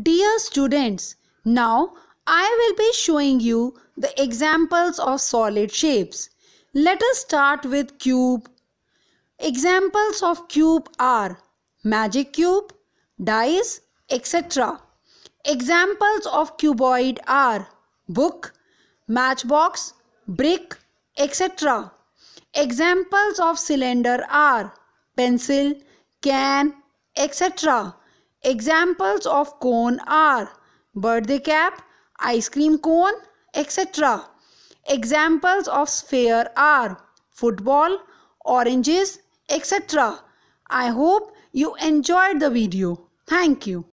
Dear students, now I will be showing you the examples of solid shapes. Let us start with cube. Examples of cube are magic cube, dice, etc. Examples of cuboid are book, matchbox, brick, etc. Examples of cylinder are pencil, can, etc. Examples of cone are birthday cap, ice cream cone, etc. Examples of sphere are football, oranges, etc. I hope you enjoyed the video. Thank you.